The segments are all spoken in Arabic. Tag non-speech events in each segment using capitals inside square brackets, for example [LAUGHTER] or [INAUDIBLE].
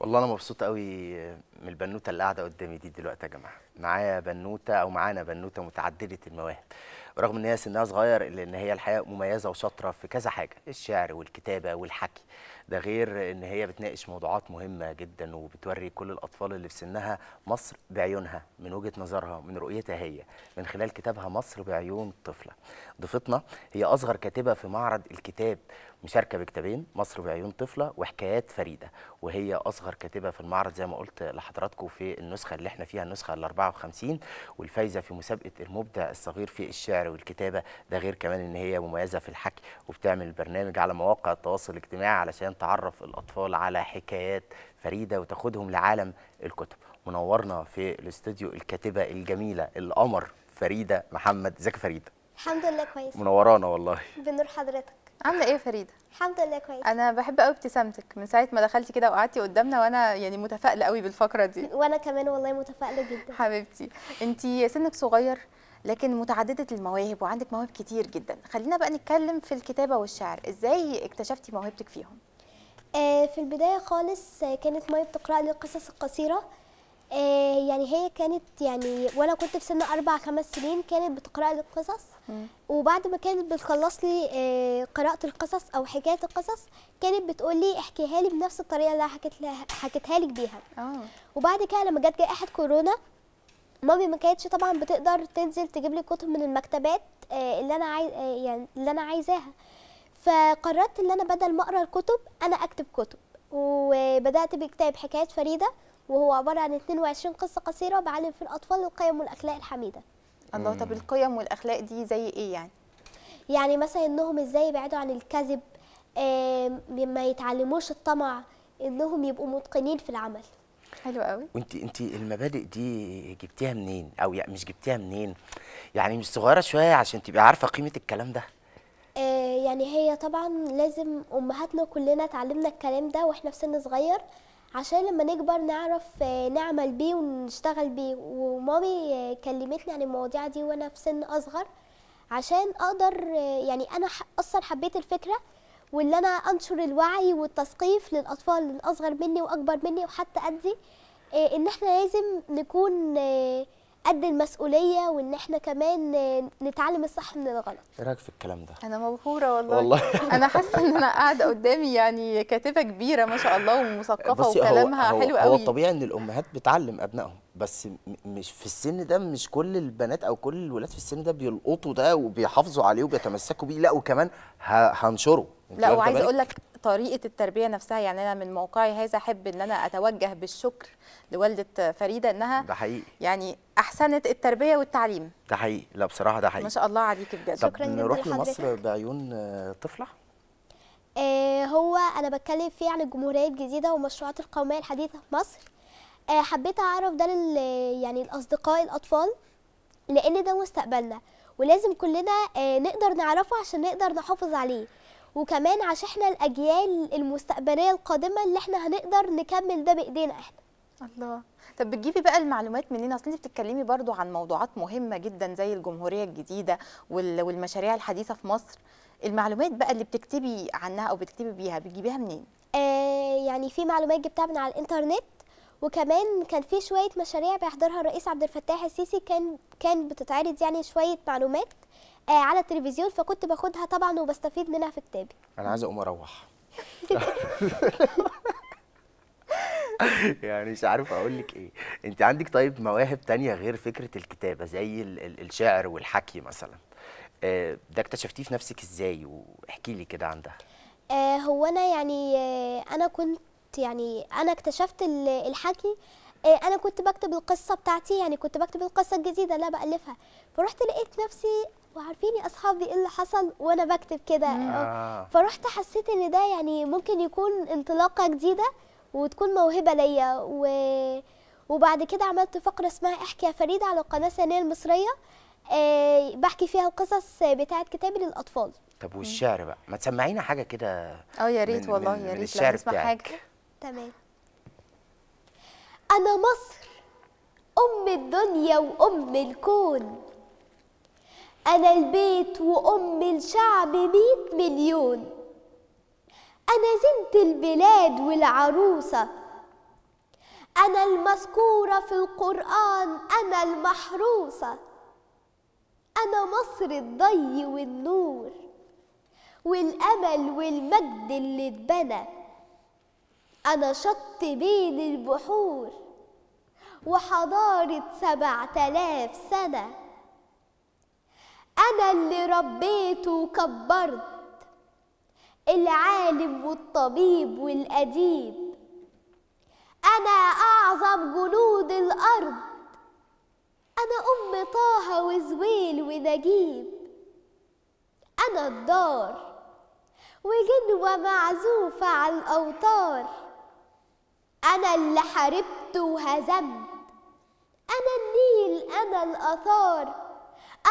والله انا مبسوط قوي من البنوته اللي قاعده قدامي دي دلوقتي يا جماعه معايا بنوته او معانا بنوته متعدده المواهب رغم ان هي سنها صغير الا ان هي الحقيقه مميزه وشاطره في كذا حاجه الشعر والكتابه والحكي ده غير ان هي بتناقش موضوعات مهمه جدا وبتوري كل الاطفال اللي في سنها مصر بعيونها من وجهه نظرها من رؤيتها هي من خلال كتابها مصر بعيون طفله ضيفتنا هي اصغر كاتبه في معرض الكتاب مشاركه بكتابين مصر بعيون طفله وحكايات فريده وهي اصغر كاتبه في المعرض زي ما قلت لحضراتكم في النسخه اللي احنا فيها النسخه ال 54 والفايزه في مسابقه المبدع الصغير في الشعر والكتابه ده غير كمان ان هي مميزه في الحكي وبتعمل برنامج على مواقع التواصل الاجتماعي علشان تعرف الاطفال على حكايات فريده وتاخدهم لعالم الكتب منورنا في الاستوديو الكاتبه الجميله القمر فريده محمد ازيك فريده الحمد لله كويس منورانا والله بنور حضرتك عامله ايه يا فريده الحمد لله كويس انا بحب قوي ابتسامتك من ساعه ما دخلتي كده وقعدتي قدامنا وانا يعني متفائله قوي بالفقره دي وانا كمان والله متفائله جدا حبيبتي انت سنك صغير لكن متعدده المواهب وعندك مواهب كتير جدا خلينا بقى نتكلم في الكتابه والشعر ازاي اكتشفتي موهبتك فيهم آه، في البدايه خالص كانت ماي بتقرا لي القصص القصيره آه، يعني هي كانت يعني وانا كنت في سن اربع خمس سنين كانت بتقرا لي القصص وبعد ما كانت بتخلص لي آه، قراءه القصص او حكايه القصص كانت بتقول لي احكيها لي بنفس الطريقه اللي حكيت لها حكيتها لك بيها آه. وبعد كده لما جت جائحه كورونا مامي ما كانتش طبعا بتقدر تنزل تجيب لي كتب من المكتبات اللي انا عايز يعني اللي انا عايزاها فقررت ان انا بدل ما اقرا الكتب انا اكتب كتب وبدات بكتاب حكايات فريده وهو عباره عن 22 قصه قصيره بعلم في الاطفال القيم والاخلاق الحميده الله طب القيم والاخلاق دي زي ايه يعني يعني مثلا انهم ازاي يبعدوا عن الكذب ما يتعلموش الطمع انهم يبقوا متقنين في العمل حلو قوي وانت انت المبادئ دي جبتيها منين او يعني مش جبتيها منين يعني مش صغيره شويه عشان تبقى عارفه قيمه الكلام ده آه، يعني هي طبعا لازم امهاتنا كلنا اتعلمنا الكلام ده واحنا في سن صغير عشان لما نكبر نعرف آه، نعمل بيه ونشتغل بيه ومامي آه، كلمتني عن المواضيع دي وانا في سن اصغر عشان اقدر آه، يعني انا اصلا حبيت الفكره واللي انا انشر الوعي والتثقيف للاطفال الاصغر مني واكبر مني وحتى قدي ان احنا لازم نكون قد المسؤوليه وان احنا كمان نتعلم الصح من الغلط ايه رايك في الكلام ده انا مبهوره والله, والله. [LAUGHS] انا حاسه ان انا قاعده قدامي يعني كاتبه كبيره ما شاء الله ومثقفه وكلامها هو حلو قوي هو طبيعي ان الامهات بتعلم ابنائهم بس مش في السن ده مش كل البنات او كل الولاد في السن ده بيلقطوا ده وبيحافظوا عليه وبيتمسكوا بيه لا وكمان هنشره لا وعايزه اقول لك طريقه التربيه نفسها يعني انا من موقعي هذا احب ان انا اتوجه بالشكر لوالده فريده انها ده حقيقي يعني احسنت التربيه والتعليم ده حقيقي لا بصراحه ده حقيقي ما شاء الله عليكي بجد شكرا جدا نروح لمصر بعيون آه، طفله آه، هو انا بتكلم فيه عن الجمهوريه الجديده والمشروعات القوميه الحديثه في مصر آه، حبيت اعرف ده لل يعني الاصدقاء الاطفال لان ده مستقبلنا ولازم كلنا نقدر نعرفه عشان نقدر نحافظ عليه وكمان عشان احنا الاجيال المستقبليه القادمه اللي احنا هنقدر نكمل ده بايدينا احنا الله طب بتجيبي بقى المعلومات منين اصل انت بتتكلمي برضو عن موضوعات مهمه جدا زي الجمهوريه الجديده والمشاريع الحديثه في مصر المعلومات بقى اللي بتكتبي عنها او بتكتبي بيها بتجيبيها منين آه يعني في معلومات جبتها من على الانترنت وكمان كان في شويه مشاريع بيحضرها الرئيس عبد الفتاح السيسي كان كان بتتعرض يعني شويه معلومات آه، على التلفزيون فكنت باخدها طبعا وبستفيد منها في كتابي انا عايز اقوم اروح [LAUGHS] يعني مش عارف اقول لك ايه انت عندك طيب مواهب تانية غير فكره الكتابه زي الشعر والحكي مثلا آه، ده اكتشفتيه في نفسك ازاي واحكي لي كده عن ده آه، هو انا يعني انا كنت يعني انا اكتشفت الحكي انا كنت بكتب القصه بتاعتي يعني كنت بكتب القصه الجديده اللي انا بالفها فرحت لقيت نفسي وعارفيني اصحابي ايه اللي حصل وانا بكتب كده آه. فرحت حسيت ان ده يعني ممكن يكون انطلاقه جديده وتكون موهبه ليا و... وبعد كده عملت فقره اسمها احكي يا فريده على القناه الثانيه المصريه أه بحكي فيها القصص بتاعه كتابي للاطفال طب والشعر بقى ما تسمعينا حاجه كده اه يا ريت والله يا ريت الشعر بتاعك حاجه تمام انا مصر ام الدنيا وام الكون أنا البيت وأم الشعب مية مليون أنا زنت البلاد والعروسة أنا المذكورة في القرآن أنا المحروسة أنا مصر الضي والنور والأمل والمجد اللي اتبنى أنا شط بين البحور وحضارة سبعة آلاف سنة أنا اللي ربيت وكبرت العالم والطبيب والأديب أنا أعظم جنود الأرض أنا أم طه وزويل ونجيب أنا الدار وجنوة معزوفة على الأوتار أنا اللي حاربت وهزمت أنا النيل أنا الأثار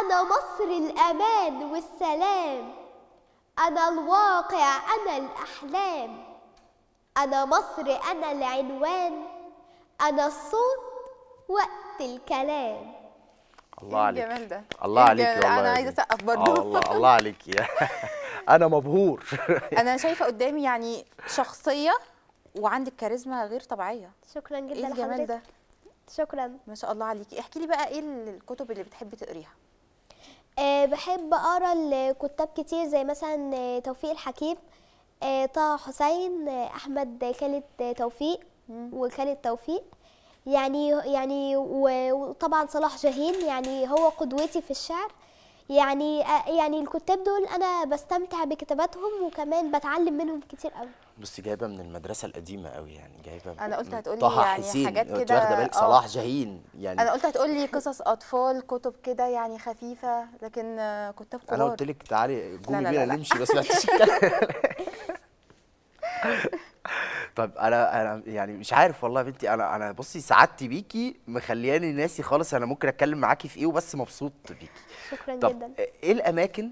أنا مصر الأمان والسلام أنا الواقع أنا الأحلام أنا مصر أنا العنوان أنا الصوت وقت الكلام الله إيه عليك الجمال ده الله إيه عليك والله انا عايزه اسقف برضه آه، الله الله عليك يا [LAUGHS] انا مبهور [LAUGHS] انا شايفه قدامي يعني شخصيه وعندك كاريزما غير طبيعيه شكرا جدا إيه الجمال ده شكرا ما شاء الله عليكي احكي لي بقى ايه الكتب اللي بتحبي تقريها آه، بحب اقرا لكتاب كتير زي مثلا آه، توفيق الحكيم آه، طه حسين احمد خالد توفيق وخالد توفيق يعني يعني وطبعا صلاح جاهين يعني هو قدوتي في الشعر يعني يعني الكتاب دول انا بستمتع بكتاباتهم وكمان بتعلم منهم كتير قوي بصي جايبه من المدرسه القديمه قوي يعني جايبه انا قلت هتقولي طه يعني حسين حاجات كده انت واخده بالك آه. صلاح جاهين يعني انا قلت هتقولي قصص اطفال كتب كده يعني خفيفه لكن كتاب كبار انا قلت لك تعالي قومي بينا نمشي بس ما سمعتش [LAUGHS] طب انا انا يعني مش عارف والله يا بنتي انا انا بصي سعادتي بيكي مخلياني ناسي خالص انا ممكن اتكلم معاكي في ايه وبس مبسوط بيكي شكرا طب جدا ايه الاماكن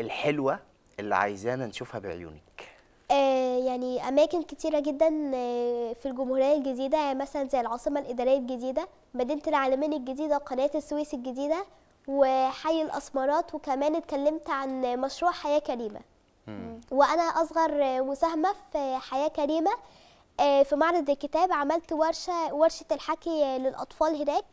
الحلوه اللي عايزانا نشوفها بعيونك آه، يعني اماكن كتيره جدا آه، في الجمهوريه الجديده يعني مثلا زي العاصمه الاداريه الجديده مدينه العالمين الجديده وقناه السويس الجديده وحي الاسمرات وكمان اتكلمت عن مشروع حياه كريمه وانا اصغر مساهمه في حياه كريمه آه، في معرض الكتاب عملت ورشه ورشه الحكي للاطفال هناك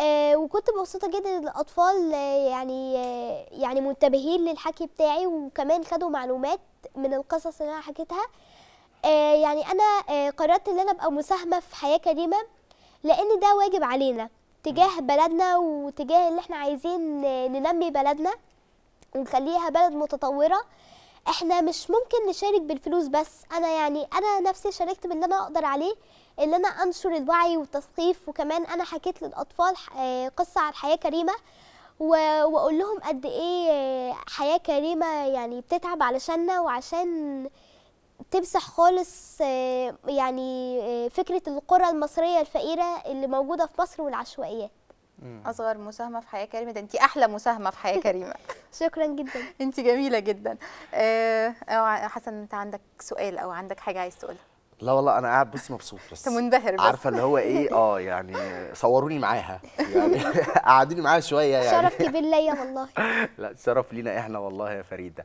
آه، وكنت مبسوطه جدا ان الاطفال آه، يعني آه، يعني منتبهين للحكي بتاعي وكمان خدوا معلومات من القصص اللي انا حكيتها يعني انا قررت ان انا ابقى مساهمه في حياه كريمه لان ده واجب علينا تجاه بلدنا وتجاه اللي احنا عايزين ننمي بلدنا ونخليها بلد متطوره احنا مش ممكن نشارك بالفلوس بس انا يعني انا نفسي شاركت باللي انا اقدر عليه ان انا انشر الوعي والتثقيف وكمان انا حكيت للاطفال آه، قصه عن حياه كريمه واقول لهم قد ايه آه، حياه كريمه يعني بتتعب علشاننا وعشان تمسح خالص آه، يعني فكره القرى المصريه الفقيره اللي موجوده في مصر والعشوائيات اصغر مساهمه في حياه كريمه ده انت احلى مساهمه في حياه كريمه [LAUGHS] [LAUGHS] شكرا جدا انت جميله جدا أه حسن انت عندك سؤال او عندك حاجه عايز تقولها لا والله انا قاعد بس مبسوط بس انت منبهر بس عارفه اللي هو ايه [LAUGHS] اه يعني صوروني معاها يعني [LAUGHS] قعدوني معاها شويه يعني كبير ليا والله [LAUGHS] لا شرف لينا احنا والله يا فريده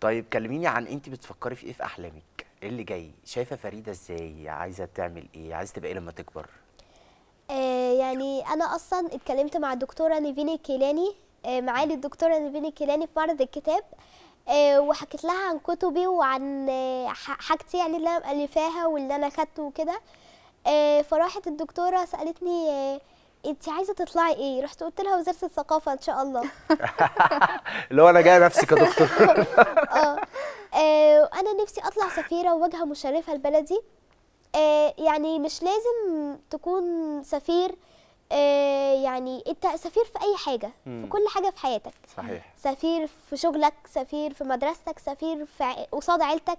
طيب كلميني عن انت بتفكري في ايه في احلامك ايه اللي جاي شايفه فريده ازاي عايزه تعمل ايه عايزه تبقى ايه لما تكبر آه يعني انا اصلا اتكلمت مع الدكتوره نيفيني الكيلاني آه معالي الدكتوره نيفيني الكيلاني في معرض الكتاب آه، وحكيت لها عن كتبي وعن آه، حاجتي يعني اللي انا مألفاها واللي انا خدته وكده آه، فراحت الدكتوره سالتني انت عايزه تطلعي ايه رحت قلت لها وزاره الثقافه ان شاء الله [LAUGHS] اللي هو انا جايه نفسي كدكتور [LAUGHS] اه انا نفسي اطلع سفيره وواجهه مشرفه لبلدي يعني مش لازم تكون سفير يعني انت سفير في اي حاجه مم. في كل حاجه في حياتك صحيح سفير في شغلك سفير في مدرستك سفير في قصاد عيلتك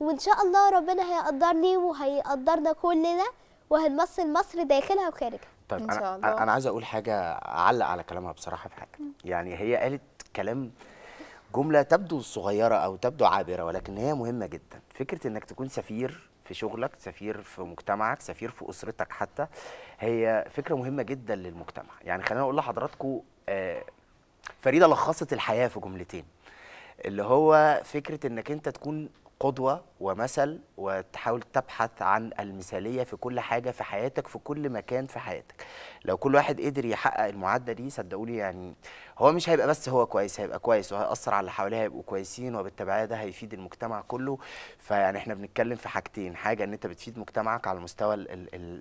وان شاء الله ربنا هيقدرني وهيقدرنا كلنا وهنمثل مصر داخلها وخارجها طيب إن شاء الله. انا انا عايز اقول حاجه اعلق على كلامها بصراحه في حاجه مم. يعني هي قالت كلام جمله تبدو صغيره او تبدو عابره ولكن هي مهمه جدا فكره انك تكون سفير في شغلك سفير في مجتمعك سفير في اسرتك حتى هي فكره مهمه جدا للمجتمع يعني خلينا اقول لحضراتكم آه، فريده لخصت الحياه في جملتين اللي هو فكره انك انت تكون قدوة ومثل وتحاول تبحث عن المثالية في كل حاجة في حياتك في كل مكان في حياتك لو كل واحد قدر يحقق المعادلة دي صدقوني يعني هو مش هيبقى بس هو كويس هيبقى كويس وهيأثر على اللي حواليه هيبقوا كويسين وبالتبعية ده هيفيد المجتمع كله فيعني احنا بنتكلم في حاجتين حاجة ان انت بتفيد مجتمعك على المستوى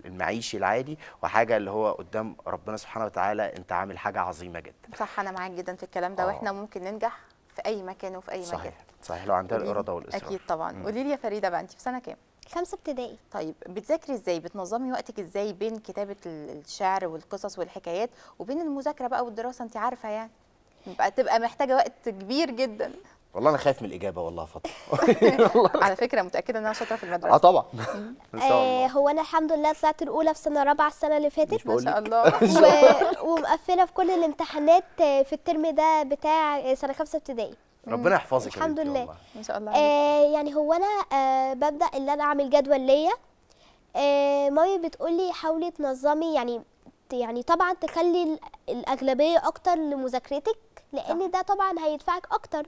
المعيشي العادي وحاجة اللي هو قدام ربنا سبحانه وتعالى انت عامل حاجة عظيمة جدا صح انا معاك جدا في الكلام ده آه. واحنا ممكن ننجح في اي مكان وفي اي صحيح. مكان صحيح لو عندها الاراده والاصرار اكيد طبعا قولي لي يا فريده بقى انت في سنه كام خمسة ابتدائي طيب بتذاكري ازاي بتنظمي وقتك ازاي بين كتابه الشعر والقصص والحكايات وبين المذاكره بقى والدراسه انت عارفه يعني بقى تبقى محتاجه وقت كبير جدا والله انا خايف من الاجابه والله يا فاطمه [LAUGHS] على فكره متاكده ان انا شاطره في المدرسه اه طبعا ان شاء آه، الله هو انا الحمد لله طلعت الاولى في سنه رابعه السنه اللي فاتت ما [LAUGHS] شاء الله ومقفله في كل الامتحانات آه، في الترم ده بتاع آه، سنه خمسه ابتدائي ربنا يحفظك الحمد لله ان شاء الله يعني هو انا ببدا ان انا اعمل جدول ليا مامي بتقول لي حاولي تنظمي يعني يعني طبعا تخلي الاغلبيه اكتر لمذاكرتك لان ده طبعا هيدفعك اكتر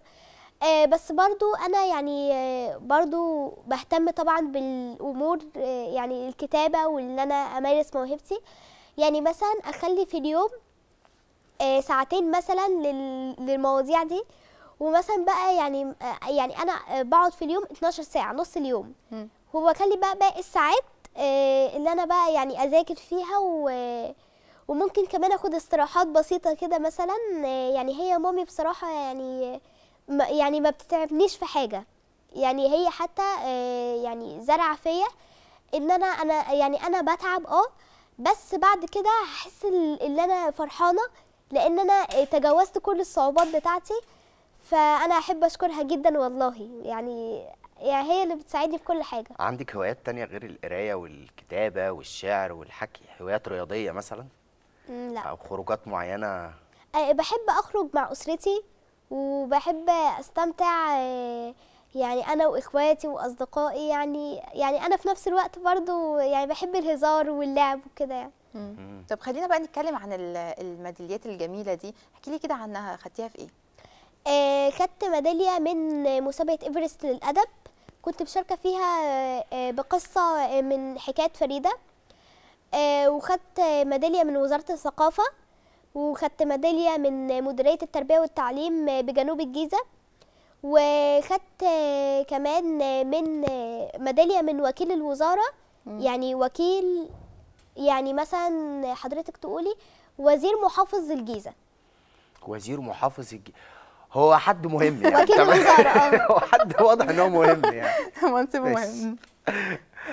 آه بس برضو انا يعني آه برضو بهتم طبعا بالامور آه يعني الكتابه وان انا امارس موهبتي يعني مثلا اخلي في اليوم آه، ساعتين مثلا للمواضيع دي ومثلا بقى يعني آه، يعني انا آه، بقعد في اليوم 12 ساعه نص اليوم وبخلي بقى باقي الساعات اللي انا بقى يعني اذاكر فيها و وممكن كمان اخد استراحات بسيطه كده مثلا يعني هي مامي بصراحه يعني يعني ما بتتعبنيش في حاجه يعني هي حتى آه، يعني زرع فيا ان انا انا يعني انا بتعب اه بس بعد كده هحس ان انا فرحانه لان انا تجاوزت كل الصعوبات بتاعتي فانا احب اشكرها جدا والله يعني يعني هي اللي بتساعدني في كل حاجه عندك هوايات تانية غير القرايه والكتابه والشعر والحكي هوايات رياضيه مثلا لا او خروجات معينه آه، بحب اخرج مع اسرتي وبحب استمتع آه، يعني انا واخواتي واصدقائي يعني يعني انا في نفس الوقت برضو يعني بحب الهزار واللعب وكده يعني طب خلينا بقى نتكلم عن الميداليات الجميله دي احكي لي كده عنها خدتيها في ايه آه خدت ميداليه من مسابقه ايفرست للادب كنت مشاركه فيها آه, آه، بقصه آه، من حكايه فريده آه وخدت ميداليه من وزاره الثقافه وخدت ميداليه من مديريه التربيه والتعليم بجنوب الجيزه وخدت كمان من ميداليه من وكيل الوزاره يعني وكيل يعني مثلا حضرتك تقولي وزير محافظ الجيزه وزير محافظ الجيزه هو حد مهم يعني وكيل الوزاره آه. [LAUGHS] هو حد واضح ان هو مهم يعني منصب [LAUGHS] مهم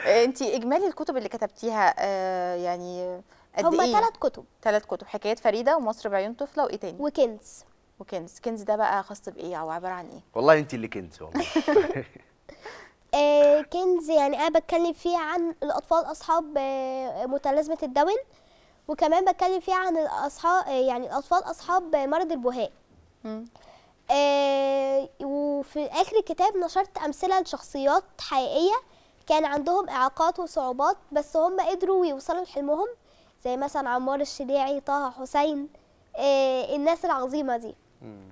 انت اجمالي الكتب اللي كتبتيها آه، يعني قد هما إيه؟ ثلاث كتب ثلاث كتب حكايات فريده ومصر بعيون طفله وايه تاني وكنز وكنز كنز ده بقى خاص بايه او عباره عن ايه والله انت اللي كنز والله [LAUGHS] آه، كنز يعني انا بتكلم فيه عن الاطفال اصحاب آه، متلازمه الدول وكمان بتكلم فيه عن الاصحاب آه، يعني الاطفال اصحاب مرض البهاء وفي اخر الكتاب نشرت امثله لشخصيات حقيقيه كان عندهم اعاقات وصعوبات بس هم قدروا يوصلوا لحلمهم زي مثلا عمار الشريعي طه حسين آه الناس العظيمه دي مم.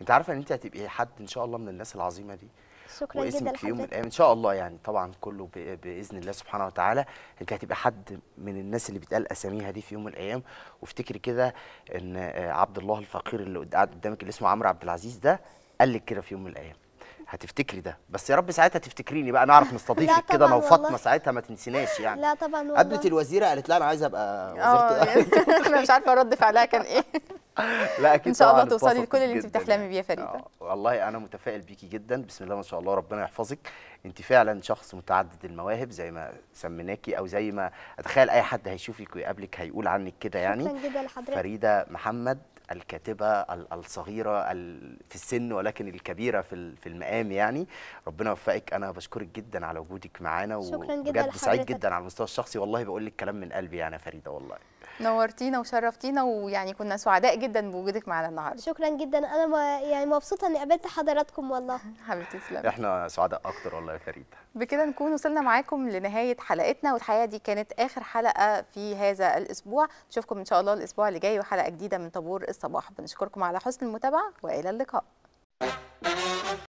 انت عارفه ان انت هتبقي حد ان شاء الله من الناس العظيمه دي شكرا واسمك جدا في يوم من الايام ان شاء الله يعني طبعا كله باذن الله سبحانه وتعالى انت هتبقى حد من الناس اللي بيتقال اساميها دي في يوم من الايام وافتكري كده ان آه، عبد الله الفقير اللي قاعد قدامك اللي اسمه عمرو عبد العزيز ده قال لك كده في يوم من الايام هتفتكري ده بس يا رب ساعتها تفتكريني بقى نعرف نستضيفك كده انا وفاطمه ساعتها ما تنسيناش يعني لا طبعا والله قابلت الوزيره قالت لها انا عايزه ابقى وزيره آه، يعني [LAUGHS] انا مش عارفه رد فعلها كان ايه [LAUGHS] لا اكيد ان شاء الله توصلي لكل اللي انت بتحلمي يعني. بيه يا فريده آه، والله انا متفائل بيكي جدا بسم الله ما شاء الله ربنا يحفظك انت فعلا شخص متعدد المواهب زي ما سميناكي او زي ما اتخيل اي حد هيشوفك ويقابلك هيقول عنك كده يعني شكرا جدا لحضرتك فريده محمد الكاتبة الصغيرة في السن ولكن الكبيرة في المقام يعني ربنا يوفقك أنا بشكرك جدا على وجودك معانا جدا سعيد جدا على المستوى الشخصي والله بقول لك كلام من قلبي يعني فريدة والله نورتينا وشرفتينا ويعني كنا سعداء جدا بوجودك معانا النهارده شكرا جدا انا ما يعني مبسوطه اني قابلت حضراتكم والله حبيبتي تسلمي احنا سعداء اكتر والله يا فريد بكده نكون وصلنا معاكم لنهايه حلقتنا والحقيقه دي كانت اخر حلقه في هذا الاسبوع نشوفكم ان شاء الله الاسبوع اللي جاي وحلقه جديده من طابور الصباح بنشكركم على حسن المتابعه والى اللقاء